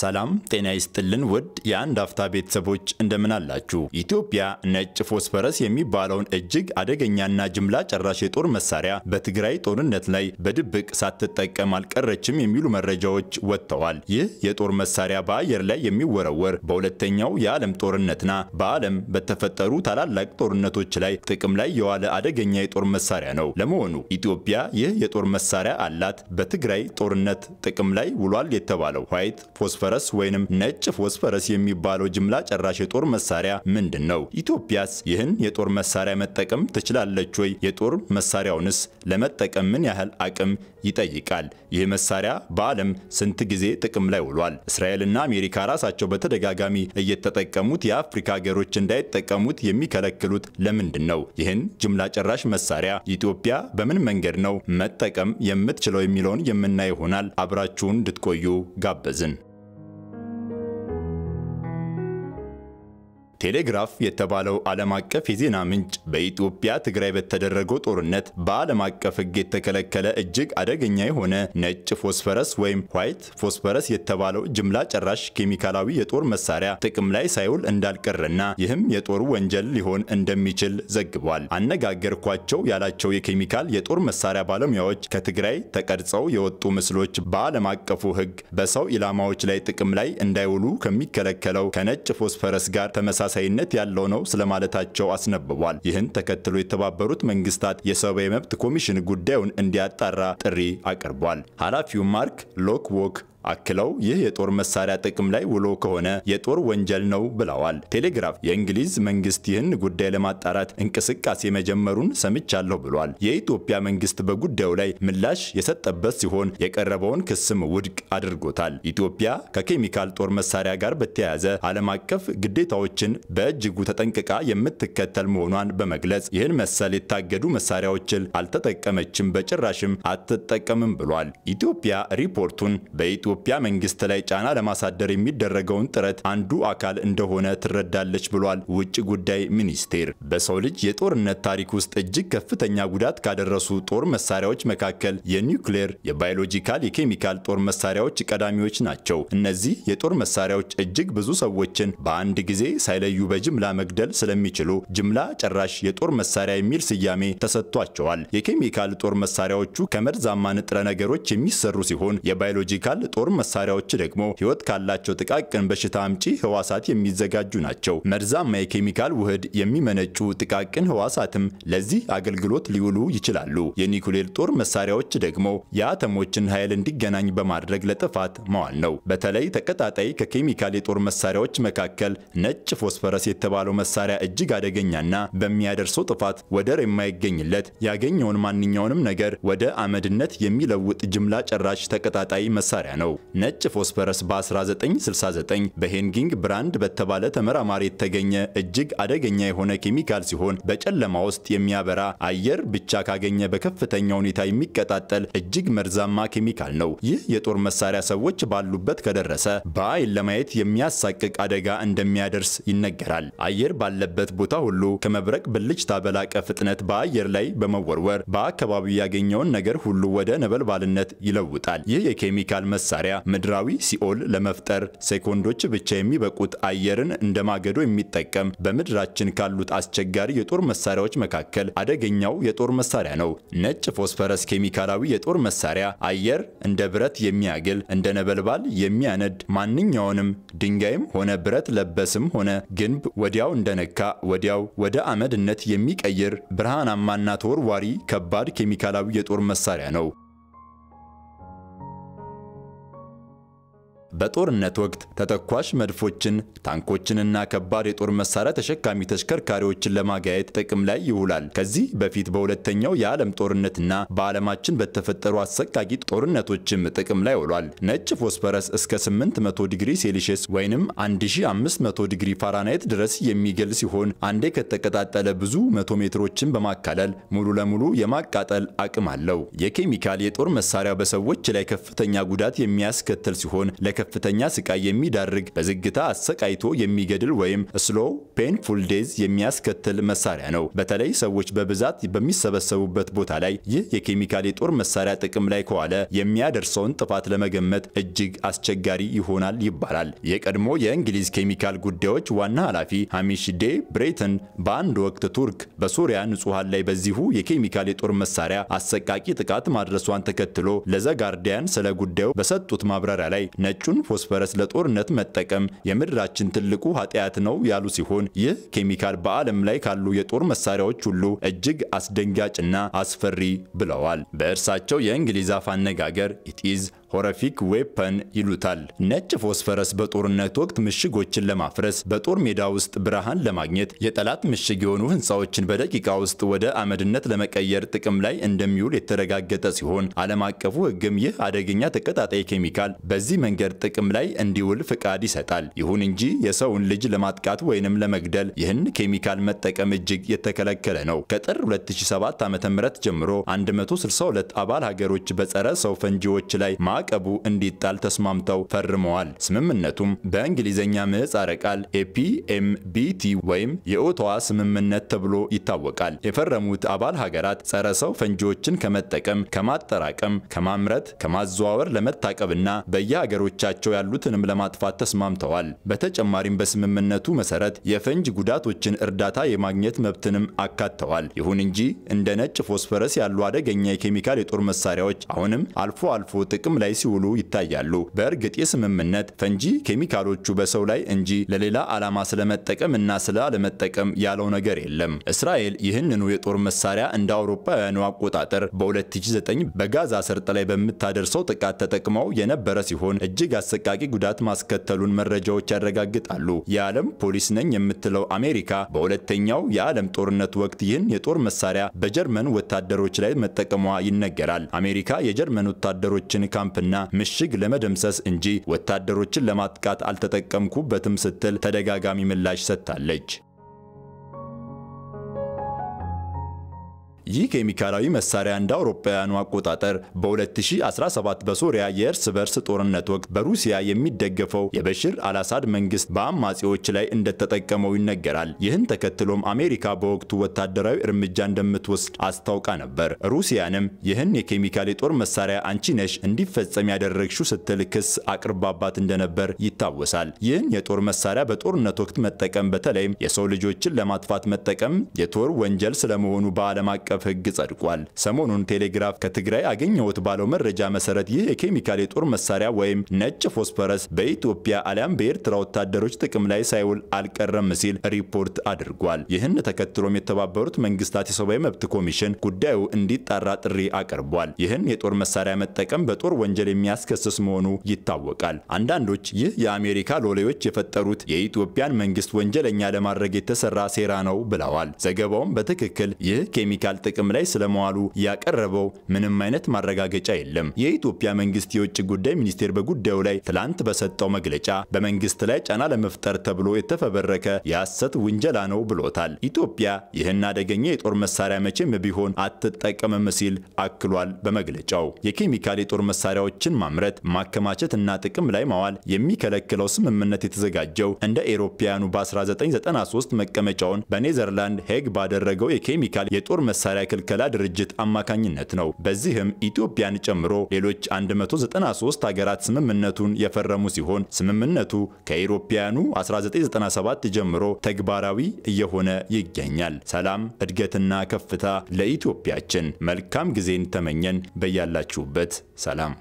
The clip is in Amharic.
ሰላም ጤና ይስጥልን ውድ የአንድ አፍታ ቤተሰቦች እንደምን አላችሁ? ኢትዮጵያ ነጭ ፎስፈረስ የሚባለውን እጅግ አደገኛና ጅምላ ጨራሽ የጦር መሳሪያ በትግራይ ጦርነት ላይ በድብቅ ሳትጠቀም አልቀረችም የሚሉ መረጃዎች ወጥተዋል። ይህ የጦር መሳሪያ በአየር ላይ የሚወረወር በሁለተኛው የዓለም ጦርነትና በዓለም በተፈጠሩ ታላላቅ ጦርነቶች ላይ ጥቅም ላይ የዋለ አደገኛ የጦር መሳሪያ ነው። ለመሆኑ ኢትዮጵያ ይህ የጦር መሳሪያ አላት? በትግራይ ጦርነት ጥቅም ላይ ውሏል የተባለው ዋይት ፎስፈረስ ፎስፈረስ ወይንም ነጭ ፎስፈረስ የሚባለው ጅምላ ጨራሽ የጦር መሳሪያ ምንድን ነው? ኢትዮጵያስ ይህን የጦር መሳሪያ መጠቀም ትችላለች ወይ? የጦር መሳሪያውንስ ለመጠቀም ምን ያህል አቅም ይጠይቃል? ይህ መሳሪያ በዓለም ስንት ጊዜ ጥቅም ላይ ውሏል? እስራኤልና አሜሪካ ራሳቸው በተደጋጋሚ እየተጠቀሙት የአፍሪካ ሀገሮች እንዳይጠቀሙት የሚከለክሉት ለምንድን ነው? ይህን ጅምላ ጨራሽ መሳሪያ ኢትዮጵያ በምን መንገድ ነው መጠቀም የምትችለው የሚለውን የምናይ ይሆናል። አብራችሁን እንድትቆዩ ጋበዝን። ቴሌግራፍ የተባለው ዓለም አቀፍ የዜና ምንጭ በኢትዮጵያ ትግራይ በተደረገው ጦርነት በዓለም አቀፍ ሕግ የተከለከለ እጅግ አደገኛ የሆነ ነጭ ፎስፈረስ ወይም ዋይት ፎስፈረስ የተባለው ጅምላ ጨራሽ ኬሚካላዊ የጦር መሳሪያ ጥቅም ላይ ሳይውል እንዳልቀረና ይህም የጦር ወንጀል ሊሆን እንደሚችል ዘግቧል። አነጋገርኳቸው ያላቸው የኬሚካል የጦር መሳሪያ ባለሙያዎች ከትግራይ ተቀርጸው የወጡ ምስሎች በዓለም አቀፉ ሕግ በሰው ኢላማዎች ላይ ጥቅም ላይ እንዳይውሉ ከሚከለከለው ከነጭ ፎስፈረስ ጋር ተመሳ ተመሳሳይነት ያለው ነው ስለማለታቸው አስነብቧል። ይህን ተከትሎ የተባበሩት መንግስታት የሰብአዊ መብት ኮሚሽን ጉዳዩን እንዲያጣራ ጥሪ አቅርቧል። ኃላፊው ማርክ ሎክዎክ አክለው ይህ የጦር መሳሪያ ጥቅም ላይ ውሎ ከሆነ የጦር ወንጀል ነው ብለዋል። ቴሌግራፍ የእንግሊዝ መንግስት ይህን ጉዳይ ለማጣራት እንቅስቃሴ መጀመሩን ሰምቻለሁ ብሏል። የኢትዮጵያ መንግስት በጉዳዩ ላይ ምላሽ የሰጠበት ሲሆን የቀረበውን ክስም ውድቅ አድርጎታል። ኢትዮጵያ ከኬሚካል ጦር መሳሪያ ጋር በተያያዘ ዓለም አቀፍ ግዴታዎችን በእጅጉ ተጠንቅቃ የምትከተል መሆኗን በመግለጽ ይህን መሰል የታገዱ መሳሪያዎችን አልተጠቀመችም፣ በጭራሽም አትጠቀምም ብሏል። ኢትዮጵያ ሪፖርቱን በኢትዮ በኢትዮጵያ መንግስት ላይ ጫና ለማሳደር የሚደረገውን ጥረት አንዱ አካል እንደሆነ ትረዳለች ብሏል ውጭ ጉዳይ ሚኒስቴር። በሰው ልጅ የጦርነት ታሪክ ውስጥ እጅግ ከፍተኛ ጉዳት ካደረሱ ጦር መሳሪያዎች መካከል የኒውክሌር፣ የባዮሎጂካል፣ የኬሚካል ጦር መሳሪያዎች ቀዳሚዎች ናቸው። እነዚህ የጦር መሳሪያዎች እጅግ ብዙ ሰዎችን በአንድ ጊዜ ሳይለዩ በጅምላ መግደል ስለሚችሉ ጅምላ ጨራሽ የጦር መሳሪያ የሚል ስያሜ ተሰጥቷቸዋል። የኬሚካል ጦር መሳሪያዎቹ ከመርዛማ ንጥረ ነገሮች የሚሰሩ ሲሆን የባዮሎጂካል ጦር መሳሪያዎች ደግሞ ህይወት ካላቸው ጥቃቅን በሽታ አምጪ ህዋሳት የሚዘጋጁ ናቸው። መርዛማ የኬሚካል ውህድ የሚመነጩ ጥቃቅን ህዋሳትም ለዚህ አገልግሎት ሊውሉ ይችላሉ። የኒኩሌር ጦር መሳሪያዎች ደግሞ የአተሞችን ኃይል እንዲገናኝ በማድረግ ለጥፋት መዋል ነው። በተለይ ተቀጣጣይ ከኬሚካል የጦር መሳሪያዎች መካከል ነጭ ፎስፈረስ የተባለው መሳሪያ እጅግ አደገኛና በሚያደርሰው ጥፋት ወደር የማይገኝለት ያገኘውን ማንኛውንም ነገር ወደ አመድነት የሚለውጥ ጅምላ ጨራሽ ተቀጣጣይ መሳሪያ ነው። ነው። ነጭ ፎስፈረስ በ1969 በሄንጊንግ ብራንድ በተባለ ተመራማሪ የተገኘ እጅግ አደገኛ የሆነ ኬሚካል ሲሆን በጨለማ ውስጥ የሚያበራ አየር ብቻ ካገኘ በከፍተኛ ሁኔታ የሚቀጣጠል እጅግ መርዛማ ኬሚካል ነው። ይህ የጦር መሳሪያ ሰዎች ባሉበት ከደረሰ በአይን ለማየት የሚያሳቅቅ አደጋ እንደሚያደርስ ይነገራል። አየር ባለበት ቦታ ሁሉ ከመብረቅ ብልጭታ በላቀ ፍጥነት በአየር ላይ በመወርወር በአካባቢው ያገኘውን ነገር ሁሉ ወደ ነበልባልነት ይለውጣል። ይህ የኬሚካል መሳሪያ መሳሪያ ምድራዊ ሲኦል ለመፍጠር ሴኮንዶች ብቻ የሚበቁት አየርን እንደ ማገዶ የሚጠቀም በምድራችን ካሉት አስቸጋሪ የጦር መሳሪያዎች መካከል አደገኛው የጦር መሳሪያ ነው። ነጭ ፎስፈረስ ኬሚካላዊ የጦር መሳሪያ አየር እንደ ብረት የሚያግል እንደ ነበልባል የሚያነድ ማንኛውንም ድንጋይም ሆነ ብረት ለበስም ሆነ ግንብ ወዲያው እንደነካ ወዲያው ወደ አመድነት የሚቀይር ብርሃናማና ተወርዋሪ ከባድ ኬሚካላዊ የጦር መሳሪያ ነው። በጦርነት ወቅት ተተኳሽ መድፎችን፣ ታንኮችንና ከባድ የጦር መሳሪያ ተሸካሚ ተሽከርካሪዎችን ለማጋየት ጥቅም ላይ ይውላል። ከዚህ በፊት በሁለተኛው የዓለም ጦርነትና በዓለማችን በተፈጠሩ አሰቃቂ ጦርነቶችም ጥቅም ላይ ውሏል። ነጭ ፎስፈረስ እስከ 800 ዲግሪ ሴልሺየስ ወይንም 1500 ዲግሪ ፋራናይት ድረስ የሚገል ሲሆን አንዴ ከተቀጣጠለ ብዙ መቶ ሜትሮችን በማካለል ሙሉ ለሙሉ የማቃጠል አቅም አለው። የኬሚካል የጦር መሳሪያ በሰዎች ላይ ከፍተኛ ጉዳት የሚያስከትል ሲሆን ለ ለከፍተኛ ስቃይ የሚዳርግ በዝግታ አሰቃይቶ የሚገድል ወይም ስሎ ፔንፉል ዴዝ የሚያስከትል መሳሪያ ነው። በተለይ ሰዎች በብዛት በሚሰበሰቡበት ቦታ ላይ ይህ የኬሚካል የጦር መሳሪያ ጥቅም ላይ ከዋለ የሚያደርሰውን ጥፋት ለመገመት እጅግ አስቸጋሪ ይሆናል ይባላል። የቀድሞ የእንግሊዝ ኬሚካል ጉዳዮች ዋና ኃላፊ ሀሚሽ ዴ ብሬተን በአንድ ወቅት ቱርክ በሱሪያ ንጹሐን ላይ በዚሁ የኬሚካል የጦር መሳሪያ አሰቃቂ ጥቃት ማድረሷን ተከትሎ ለዘጋርዲያን ስለ ጉዳዩ በሰጡት ማብራሪያ ላይ ነጩ ምንጮቹን ፎስፈረስ ለጦርነት መጠቀም የምድራችን ትልቁ ኃጢአት ነው ያሉ ሲሆን ይህ ኬሚካል በዓለም ላይ ካሉ የጦር መሳሪያዎች ሁሉ እጅግ አስደንጋጭና አስፈሪ ብለዋል። በእርሳቸው የእንግሊዝ አፍ አነጋገር ኢቲዝ ሆረፊክ ዌፐን ይሉታል። ነጭ ፎስፈረስ በጦርነት ወቅት ምሽጎችን ለማፍረስ በጦር ሜዳ ውስጥ ብርሃን ለማግኘት የጠላት ምሽግ የሆኑ ህንፃዎችን በደቂቃ ውስጥ ወደ አመድነት ለመቀየር ጥቅም ላይ እንደሚውል የተረጋገጠ ሲሆን ዓለም አቀፉ ህግም ይህ አደገኛ ተቀጣጣይ ኬሚካል በዚህ መንገድ ጥቅም ላይ እንዲውል ፍቃድ ይሰጣል። ይሁን እንጂ የሰውን ልጅ ለማጥቃት ወይንም ለመግደል ይህን ኬሚካል መጠቀም እጅግ የተከለከለ ነው። ከጥር 2007 ዓ.ም ጀምሮ 162 አባል ሀገሮች በጸረ ሰው ፈንጂዎች ላይ ማ ማዕቀቡ እንዲጣል ተስማምተው ፈርመዋል። ስምምነቱም በእንግሊዝኛ ምህጻረ ቃል ኤፒኤምቢቲ ወይም የኦቶዋ ስምምነት ተብሎ ይታወቃል። የፈረሙት አባል ሀገራት ጸረ ሰው ፈንጂዎችን ከመጠቀም፣ ከማጠራቀም፣ ከማምረት፣ ከማዘዋወር ለመታቀብና በየሀገሮቻቸው ያሉትንም ለማጥፋት ተስማምተዋል። በተጨማሪም በስምምነቱ መሰረት የፈንጅ ጉዳቶችን እርዳታ የማግኘት መብትንም አካተዋል። ይሁን እንጂ እንደ ነጭ ፎስፈረስ ያሉ አደገኛ የኬሚካል የጦር መሳሪያዎች አሁንም አልፎ አልፎ ጥቅም ላይ ላይ ሲውሉ ይታያሉ። በእርግጥ የስምምነት ፈንጂ ኬሚካሎቹ በሰው ላይ እንጂ ለሌላ ዓላማ ስለመጠቀም እና ስላለመጠቀም ያለው ነገር የለም። እስራኤል ይህንኑ የጦር መሳሪያ እንደ አውሮፓውያኑ አቆጣጠር በ2009 በጋዛ ሰርጥ ላይ በምታደርሰው ጥቃት ተጠቅመው የነበረ ሲሆን እጅግ አሰቃቂ ጉዳት ማስከተሉን መረጃዎች ያረጋግጣሉ። የዓለም ፖሊስ ነኝ የምትለው አሜሪካ በሁለተኛው የዓለም ጦርነት ወቅት ይህን የጦር መሳሪያ በጀርመን ወታደሮች ላይ መጠቀሟ ይነገራል። አሜሪካ የጀርመን ወታደሮችን ካምፕ ለመዝረፍና ምሽግ ለመደምሰስ እንጂ ወታደሮችን ለማጥቃት አልተጠቀምኩበትም ስትል ተደጋጋሚ ምላሽ ሰጥታለች። ይህ ኬሚካላዊ መሳሪያ እንደ አውሮፓውያኑ አቆጣጠር በ2017 በሶሪያ የእርስ በርስ ጦርነት ወቅት በሩሲያ የሚደገፈው የበሽር አልአሳድ መንግስት በአማጺዎች ላይ እንደተጠቀመው ይነገራል። ይህን ተከትሎም አሜሪካ በወቅቱ ወታደራዊ እርምጃ እንደምትወስድ አስታውቃ ነበር። ሩሲያንም ይህን የኬሚካል የጦር መሳሪያ አንቺ ነሽ እንዲፈጸም ያደረግሽው ስትል ክስ አቅርባባት እንደነበር ይታወሳል። ይህን የጦር መሳሪያ በጦርነት ወቅት መጠቀም በተለይም የሰው ልጆችን ለማጥፋት መጠቀም የጦር ወንጀል ስለመሆኑ በዓለም አቀፍ አቀፍ ህግ ጸድቋል። ሰሞኑን ቴሌግራፍ ከትግራይ አገኘሁት ባለው መረጃ መሰረት ይህ የኬሚካል የጦር መሳሪያ ወይም ነጭ ፎስፈረስ በኢትዮጵያ አሊያም በኤርትራ ወታደሮች ጥቅም ላይ ሳይውል አልቀረም ሲል ሪፖርት አድርጓል። ይህን ተከትሎም የተባበሩት መንግስታት የሰብአዊ መብት ኮሚሽን ጉዳዩ እንዲጣራ ጥሪ አቅርቧል። ይህን የጦር መሳሪያ መጠቀም በጦር ወንጀል የሚያስከስስ መሆኑ ይታወቃል። አንዳንዶች ይህ የአሜሪካ ሎሌዎች የፈጠሩት የኢትዮጵያን መንግስት ወንጀለኛ ለማድረግ የተሰራ ሴራ ነው ብለዋል። ዘገባውም በትክክል ይህ ኬሚካል ጥቅም ላይ ስለመዋሉ ያቀረበው ምንም አይነት ማረጋገጫ የለም። የኢትዮጵያ መንግስት የውጭ ጉዳይ ሚኒስቴር በጉዳዩ ላይ ትላንት በሰጠው መግለጫ በመንግስት ላይ ጫና ለመፍጠር ተብሎ የተፈበረከ የሐሰት ውንጀላ ነው ብሎታል። ኢትዮጵያ ይህን አደገኛ የጦር መሳሪያ መቼም ቢሆን አትጠቀምም ሲል አክሏል። በመግለጫው የኬሚካል የጦር መሳሪያዎችን ማምረት ማከማቸት እና ጥቅም ላይ ማዋል የሚከለክለው ስምምነት የተዘጋጀው እንደ ኤሮፓያኑ በ1993 መቀመጫውን በኔዘርላንድ ሄግ ባደረገው የኬሚካል የጦር መሳሪያ መሳሪያ ክልከላ ድርጅት አማካኝነት ነው። በዚህም ኢትዮጵያን ጨምሮ ሌሎች 193 ሀገራት ስምምነቱን የፈረሙ ሲሆን ስምምነቱ ከኢሮፓውያኑ 1997 ጀምሮ ተግባራዊ እየሆነ ይገኛል። ሰላም፣ እድገትና ከፍታ ለኢትዮጵያችን። መልካም ጊዜን ተመኘን። በያላችሁበት ሰላም